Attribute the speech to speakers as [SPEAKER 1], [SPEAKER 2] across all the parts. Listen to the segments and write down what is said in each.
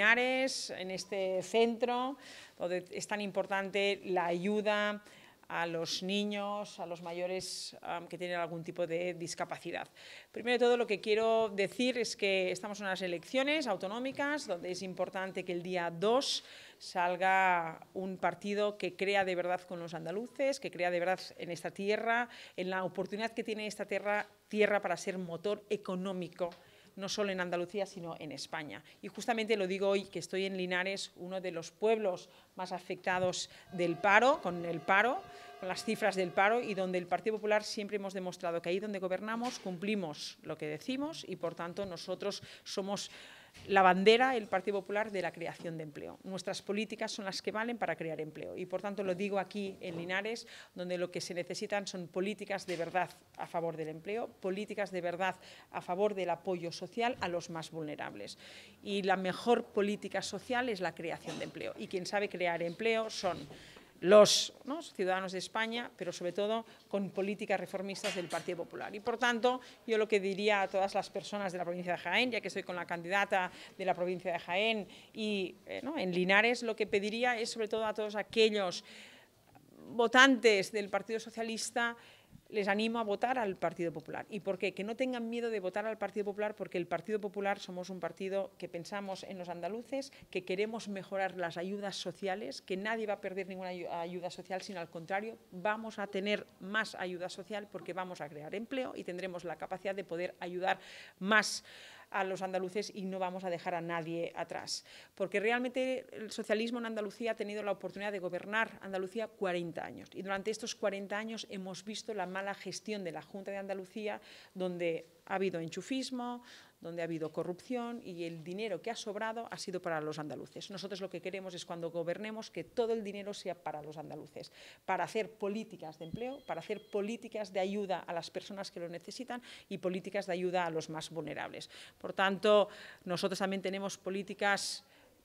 [SPEAKER 1] en este centro, donde es tan importante la ayuda a los niños, a los mayores que tienen algún tipo de discapacidad. Primero de todo, lo que quiero decir es que estamos en unas elecciones autonómicas donde es importante que el día 2 salga un partido que crea de verdad con los andaluces, que crea de verdad en esta tierra, en la oportunidad que tiene esta tierra, tierra para ser motor económico no solo en Andalucía, sino en España. Y justamente lo digo hoy que estoy en Linares, uno de los pueblos más afectados del paro, con el paro, con las cifras del paro y donde el Partido Popular siempre hemos demostrado que ahí donde gobernamos cumplimos lo que decimos y por tanto nosotros somos la bandera, el Partido Popular, de la creación de empleo. Nuestras políticas son las que valen para crear empleo y, por tanto, lo digo aquí en Linares, donde lo que se necesitan son políticas de verdad a favor del empleo, políticas de verdad a favor del apoyo social a los más vulnerables. Y la mejor política social es la creación de empleo. Y quien sabe crear empleo son los ciudadanos de España, pero sobre todo con políticas reformistas del Partido Popular. Y por tanto, yo lo que diría a todas las personas de la provincia de Jaén, ya que estoy con la candidata de la provincia de Jaén y eh, en Linares, lo que pediría es sobre todo a todos aquellos votantes del Partido Socialista les animo a votar al Partido Popular. ¿Y por qué? Que no tengan miedo de votar al Partido Popular porque el Partido Popular somos un partido que pensamos en los andaluces, que queremos mejorar las ayudas sociales, que nadie va a perder ninguna ayuda social, sino al contrario, vamos a tener más ayuda social porque vamos a crear empleo y tendremos la capacidad de poder ayudar más a los andaluces y no vamos a dejar a nadie atrás. Porque realmente el socialismo en Andalucía ha tenido la oportunidad de gobernar Andalucía 40 años. Y durante estos 40 años hemos visto la mala gestión de la Junta de Andalucía, donde ha habido enchufismo, donde ha habido corrupción y el dinero que ha sobrado ha sido para los andaluces. Nosotros lo que queremos es cuando gobernemos que todo el dinero sea para los andaluces, para hacer políticas de empleo, para hacer políticas de ayuda a las personas que lo necesitan y políticas de ayuda a los más vulnerables. Por tanto, nosotros también tenemos políticas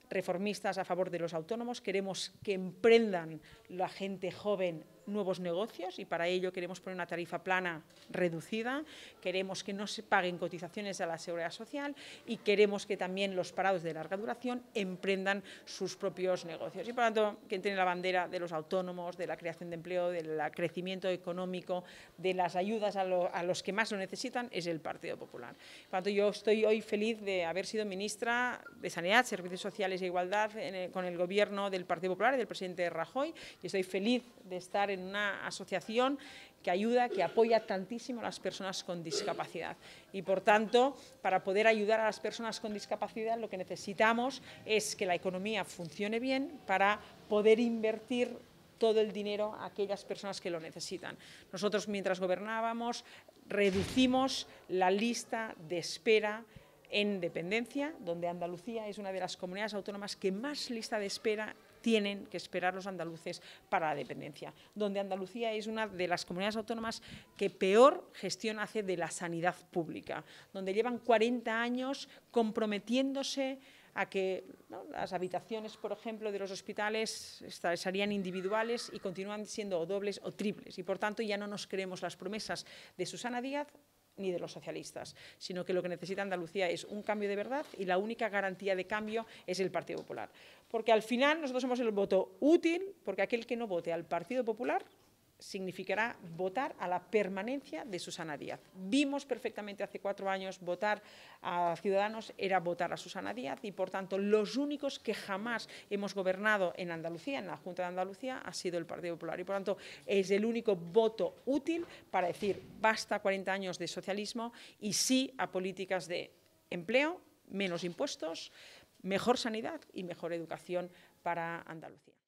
[SPEAKER 1] reformistas a favor de los autónomos, queremos que emprendan la gente joven nuevos negocios y para ello queremos poner una tarifa plana reducida, queremos que no se paguen cotizaciones a la seguridad social y queremos que también los parados de larga duración emprendan sus propios negocios. Y por lo tanto, que tiene la bandera de los autónomos, de la creación de empleo, del crecimiento económico, de las ayudas a, los que más lo necesitan, es el Partido Popular. Por lo tanto, yo estoy hoy feliz de haber sido ministra de Sanidad, Servicios Sociales e Igualdad con el gobierno del Partido Popular y del presidente Rajoy y estoy feliz de estar en una asociación que ayuda, que apoya tantísimo a las personas con discapacidad. Y por tanto, para poder ayudar a las personas con discapacidad, lo que necesitamos es que la economía funcione bien para poder invertir todo el dinero a aquellas personas que lo necesitan. Nosotros, mientras gobernábamos, reducimos la lista de espera en dependencia, donde Andalucía es una de las comunidades autónomas que más lista de espera tienen que esperar los andaluces para la dependencia, donde Andalucía es una de las comunidades autónomas que peor gestión hace de la sanidad pública, donde llevan 40 años comprometiéndose a que las habitaciones, por ejemplo, de los hospitales serían individuales y continúan siendo dobles o triples. Y, por tanto, ya no nos creemos las promesas de Susana Díaz ni de los socialistas, sino que lo que necesita Andalucía es un cambio de verdad y la única garantía de cambio es el Partido Popular. Porque al final nosotros somos el voto útil, porque aquel que no vote al Partido Popular significará votar a la permanencia de Susana Díaz. Vimos perfectamente hace cuatro años votar a Ciudadanos era votar a Susana Díaz y, por tanto, los únicos que jamás hemos gobernado en Andalucía, en la Junta de Andalucía, ha sido el Partido Popular. Y, por tanto, es el único voto útil para decir basta 40 años de socialismo y sí a políticas de empleo, menos impuestos, mejor sanidad y mejor educación para Andalucía.